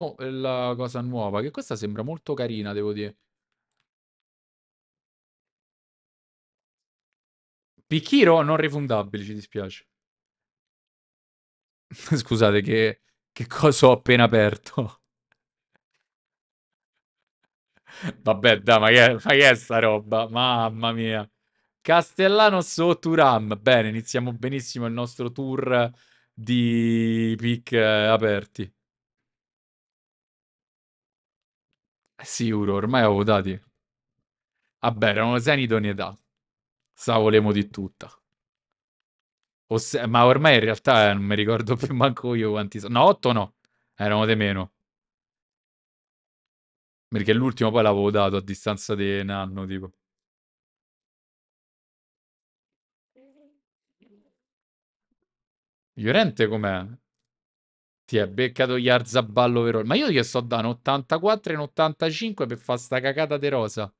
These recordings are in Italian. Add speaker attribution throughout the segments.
Speaker 1: Oh, è la cosa nuova, che questa sembra molto carina, devo dire. Picchiro non rifundabili, ci dispiace. Scusate che, che cosa ho appena aperto. Vabbè, dai, ma che, ma che è sta roba? Mamma mia. Castellano Soturam. Bene, iniziamo benissimo il nostro tour di pick eh, aperti. Sicuro, ormai avevo votati. Vabbè, erano sei di ogni età. Sa volevo di tutta. Osse- ma ormai in realtà eh, non mi ricordo più manco io quanti sono. No, 8 no. Erano di meno. Perché l'ultimo poi l'avevo dato a distanza di un anno, tipo. Llorente com'è? Ti è beccato gli arzaballo vero. Ma io gli sto dando 84 e 85 per fare sta cagata di rosa.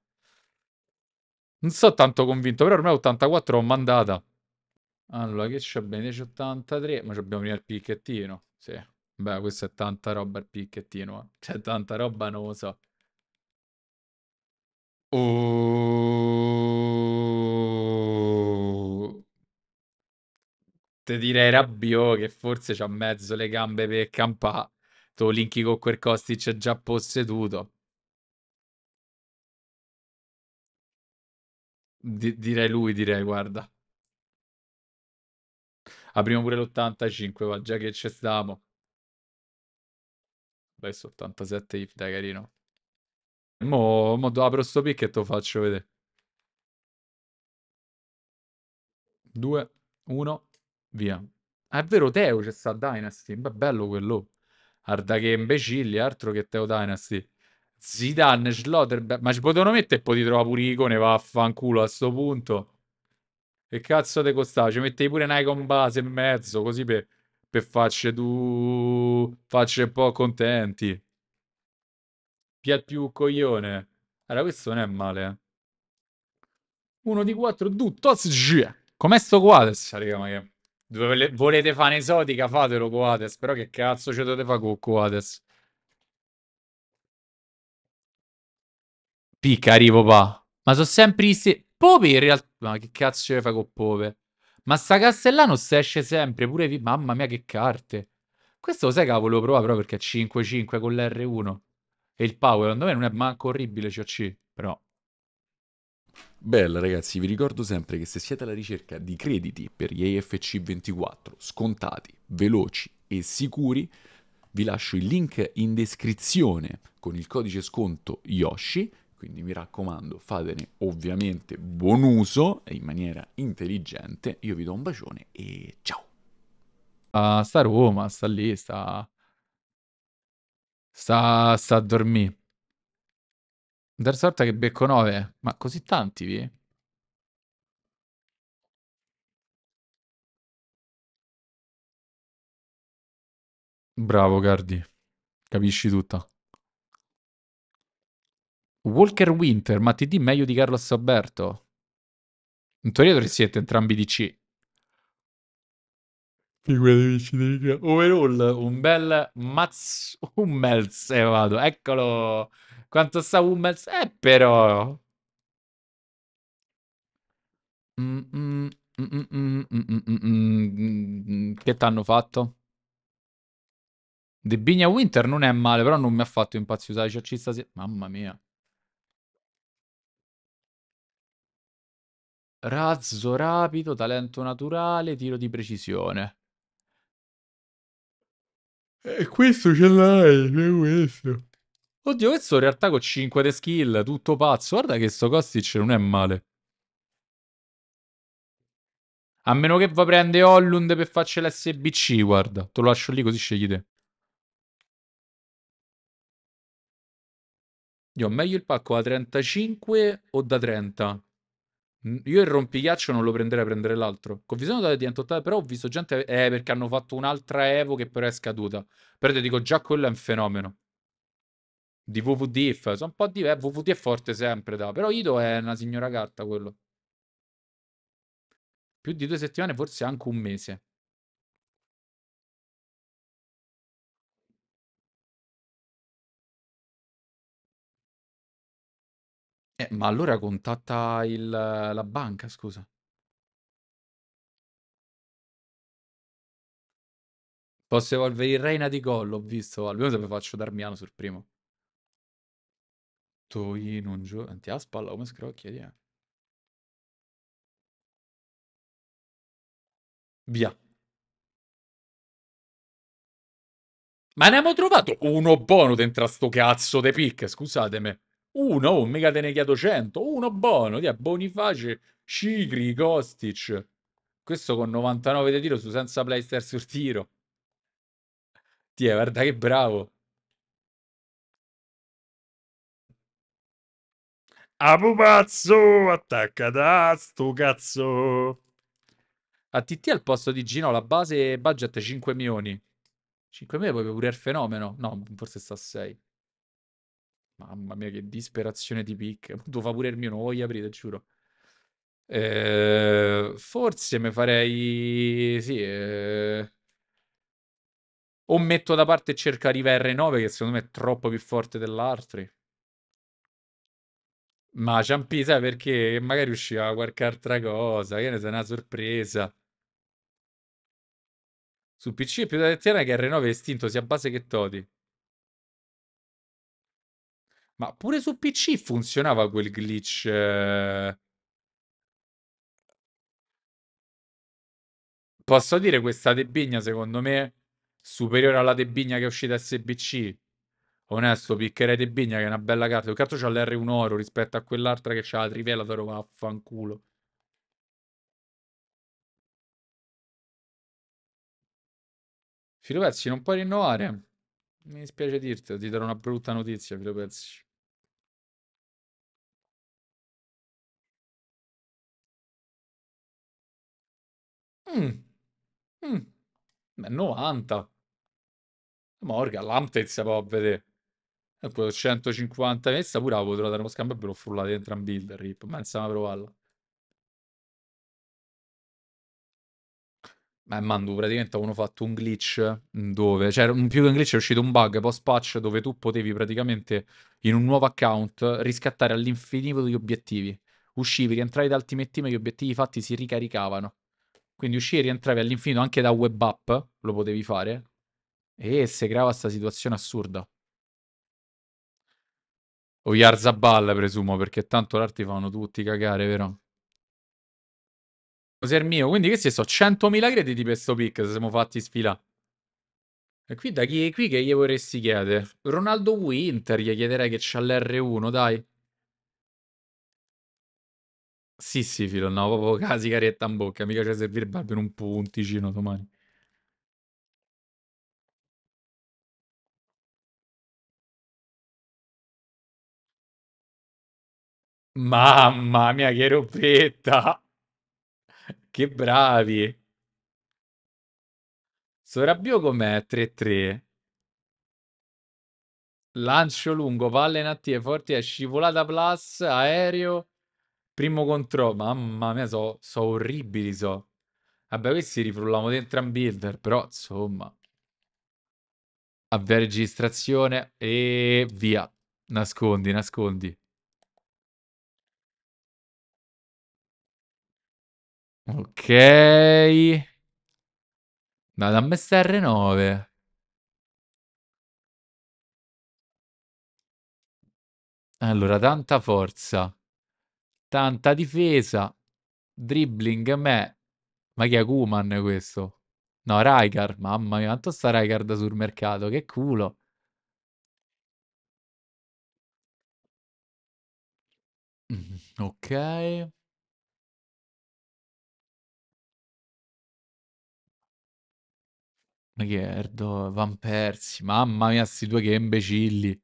Speaker 1: Non sono tanto convinto, però ormai 84 l'ho mandata. Allora, che c'è bene? C'è 83, ma abbiamo prima il picchettino. Sì. Beh, questa è tanta roba il picchettino. Eh. C'è cioè, tanta roba, non lo so. Oh. Te direi Rabiot oh, che forse c'ha mezzo le gambe per campà. linki con quel Kostic già posseduto.
Speaker 2: Di- direi lui, direi, guarda.
Speaker 1: Apriamo pure l'85, va, già che ci stiamo. Adesso 87 if, dai, carino. Mo, mo apro sto pick e te lo faccio vedere. 2, 1. Via. Ah, è vero, Teo c'è sta Dynasty. Beh, bello quello. Guarda che imbecilli, altro che Teo Dynasty. Zidane, Slaughter, ma ci potevano mettere e poi ti trova pure icone, vaffanculo a sto punto. Che cazzo ti costava? Ci mettevi pure una icon base e mezzo, così per, per facce tu... facce un po' contenti. Piat più coglione. Allora, questo non è male, eh. Uno di quattro, due, tos, Com'è sto qua adesso, raga, ma che volete fare esotica, fatelo Coates. Però che cazzo ci dovete fare con Coates? Picca, arrivo pa. Ma sono sempre i se... Pope in realtà... Ma che cazzo ce ne fa con Pope? Ma sta Castellano se esce sempre, pure... Mamma mia che carte. Questo lo sai che volevo provare però perché è 5-5 con l'R1. E il power, secondo me non è manco orribile, c'ho C, però... Bella ragazzi, vi ricordo sempre che se siete alla ricerca di crediti per gli AFC 24 scontati, veloci e sicuri, vi lascio il link in descrizione con il codice sconto Yoshi, quindi mi raccomando fatene ovviamente buon uso e in maniera intelligente, io vi do un bacione e ciao! Uh, sta a Roma, sta lì, sta... Sta, sta a dormire. Terza Sorta che becco 9. Ma così tanti, vi?
Speaker 2: Bravo, Gardi, Capisci
Speaker 1: tutto. Walker Winter, ma ti TD meglio di Carlos Alberto. In teoria dovresti essere entrambi DC. Overall, oh, un bel Mats Hummels. E eh, vado, eccolo. Quanto sta Hummels? Eh, però. che t'hanno fatto? The Bigna Winter non è male, però non mi ha fatto impazzire usare Ciacci stasera. Mamma mia. Razzo rapido, talento naturale, tiro di precisione.
Speaker 2: E eh, questo ce l'hai, questo.
Speaker 1: Oddio, questo in realtà con 5 de skill, tutto pazzo. Guarda che sto Kostic non è male. A meno che va prende Hollund per farci l'SBC, guarda. Te lo lascio lì così scegli te. Io ho meglio il pacco da 35 o da 30? Mm, io il rompighiaccio non lo prenderei, a prendere l'altro. Con visione totale diventa totale, però ho visto gente... Eh, perché hanno fatto un'altra Evo che però è scaduta. Però ti dico, già quello è un fenomeno. Di WWDF, sono un po' di. Eh, WWD è forte sempre, da. però Ido è una signora carta quello. Più di due settimane, forse anche un mese.
Speaker 2: ma allora contatta il, la banca, scusa.
Speaker 1: Posso evolvere il Reina di gol, ho visto. Almeno se faccio Darmiano sul primo. Togli non gioco. Eh, ti ha spalla come scrocchia, eh. Via. Ma ne abbiamo trovato uno buono dentro a sto cazzo de picche, scusatemi. Uno, oh, mica te ne chiedo 100, uno buono, via, Boniface, Cicri, Kostic. Questo con 99 di tiro su senza playster sul tiro. Tie, guarda che bravo.
Speaker 2: A pupazzo,
Speaker 1: attacca da sto cazzo. A TT al posto di Gino la base budget 5 milioni. 5 milioni poi pure il fenomeno. No, forse sta a 6. Mamma mia, che disperazione di pick. Tu fa pure il mio, non voglio aprire, giuro. Eh, forse mi farei. Sì. Eh... O metto da parte e cerco Riva R9, che secondo me è troppo più forte dell'altro. Ma Ciampi, sai perché? Magari usciva qualche altra cosa, che ne sei una sorpresa. Su PC è più da lettiera che R9 è estinto sia base che Toti. Ma pure su PC funzionava quel glitch. Eh? Posso dire questa tebigna, secondo me, superiore alla tebigna che è uscita SBC. Onesto, piccherei tebigna che è una bella carta. Più che c'ha l'R1 oro rispetto a quell'altra che c'ha la Trivelator, vaffanculo.
Speaker 2: Filopezzi, non puoi rinnovare. Mi dispiace dirtelo, ti darò una brutta notizia, Filopezzi.
Speaker 1: Mm. Mm. Beh, 90. Morga, l'Amtez si può vedere. E poi 150 messa pure la potrò dare uno scambio e ve l'ho frullata entrambi il rip, ma insomma provarla. Ma Mando praticamente avevano fatto un glitch mm, dove, cioè più che un glitch è uscito un bug post patch dove tu potevi praticamente in un nuovo account riscattare all'infinito gli obiettivi. Uscivi, rientravi dal team e team e gli obiettivi fatti si ricaricavano. Quindi uscivi e rientravi all'infinito anche da web app, lo potevi fare, e si creava questa situazione assurda. O gli presumo, perché tanto l'arte fanno tutti cagare, vero? Cos'è il mio, quindi che questi sono 100.000 crediti per sto pick, se siamo fatti sfilare. E qui da chi qui che gli vorresti chiedere? Ronaldo Winter gli chiederei che c'ha l'R1, dai. Sì, sì, filo, no, proprio casi caretta in bocca, mica ci servirebbe almeno un punticino domani.
Speaker 2: Mamma mia, che robetta! Che bravi!
Speaker 1: Sorabio com'è? 3-3. Lancio lungo, palle in attiva, forti, è scivolata plus, aereo. Primo contro, mamma mia, so, so orribili, so. Vabbè, questi rifrulliamo dentro un builder, però, insomma. Avvia registrazione e via. Nascondi, nascondi.
Speaker 2: Ok. Vado a messa R9.
Speaker 1: Allora, tanta forza tanta difesa, dribbling me. Ma chi è Kuman questo? No, Rijkaard, mamma mia, quanto sta Rijkaard sul mercato, che culo. Ok.
Speaker 2: Ma che erdo, Van Persi, mamma mia, sti due che imbecilli.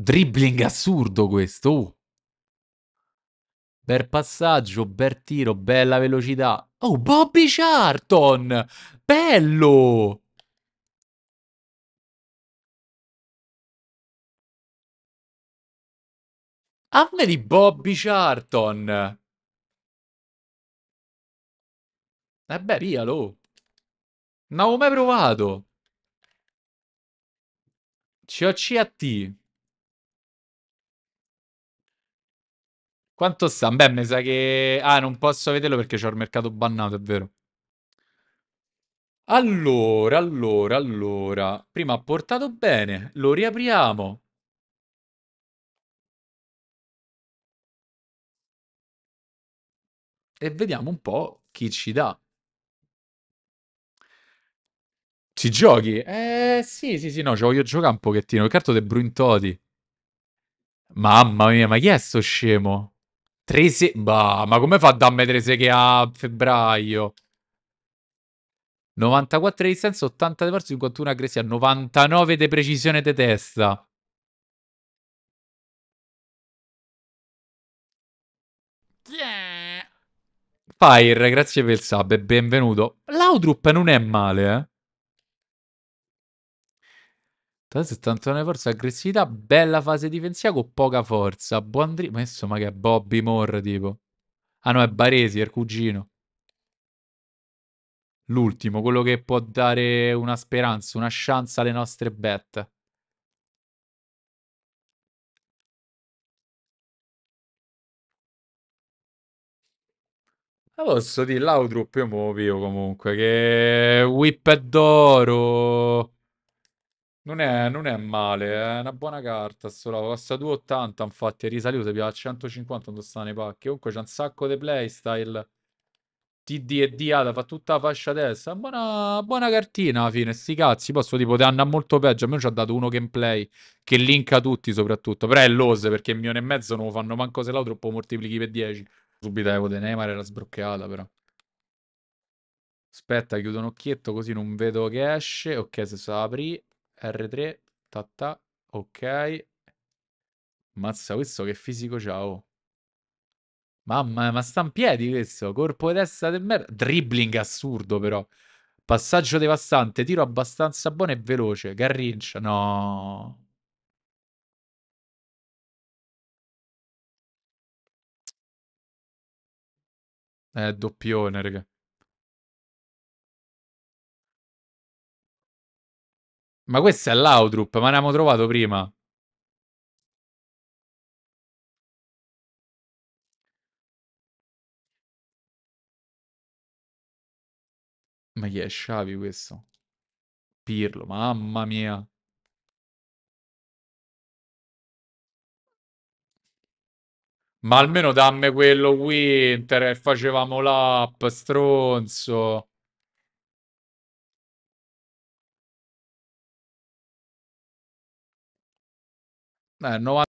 Speaker 1: Dribbling assurdo questo. Uh. Bel passaggio, bel tiro, bella velocità. Oh, Bobby Charton! Bello!
Speaker 2: Ammeli Bobby Charton! E eh beh, via, lo. Non avevo mai provato. c a T.
Speaker 1: Quanto sta? Beh, mi sa che... Ah, non posso vederlo perché c'ho il mercato bannato, è vero. Allora, allora, allora. Prima ha portato bene. Lo riapriamo. E vediamo un po' chi ci dà. Ci giochi? Eh, sì, sì, sì, no, ci voglio giocare un pochettino. Il carto De Bruintoti. Mamma mia, ma chi è sto scemo? Trese... Bah, ma come fa a darmi Treseghe a febbraio? 94 di senso, 80 di forza, 51 aggressiva, 99 di precisione di testa. Fire, grazie per il sub e benvenuto. L'outrup non è male, eh. 79 forza, aggressività, bella fase difensiva con poca forza. Buon dri- ma insomma che è Bobby Moore tipo. Ah no, è Baresi, è il cugino. L'ultimo, quello che può dare una speranza, una chance alle nostre bet. La posso dire, Laudrup più muovio comunque, che whip è d'oro. Non è, non è male, è una buona carta. Sto Solo costa 2,80. Infatti, è risaluto. Più a 150 quando sta nei pacchi. Comunque, c'è un sacco di playstyle. TD e DA, fa tutta la fascia destra. Buona, buona cartina alla fine. Sti cazzi. Posso tipo, te andrà molto peggio. A me ci ha dato uno gameplay che linka tutti, soprattutto. Però è l'ose perché il milione e mezzo non lo fanno manco se l'ho troppo moltiplichi per 10. Subito avevo De Neymar era sbroccata, però. Aspetta, chiudo un occhietto così non vedo che esce. Ok, se si apri. R3, ta, ta ok. Mazza, questo che fisico ciao. Oh. Mamma, ma sta in piedi questo, corpo di testa del merda. Dribbling assurdo però. Passaggio devastante, tiro abbastanza buono e veloce. Garrincia, no.
Speaker 2: È eh, doppione, raga. Ma questo è l'outroop, ma l'abbiamo trovato prima. Ma chi è Sciavi questo? Pirlo, mamma mia.
Speaker 1: Ma almeno dammi quello Winter e facevamo l'app, stronzo.
Speaker 2: Ah, no no.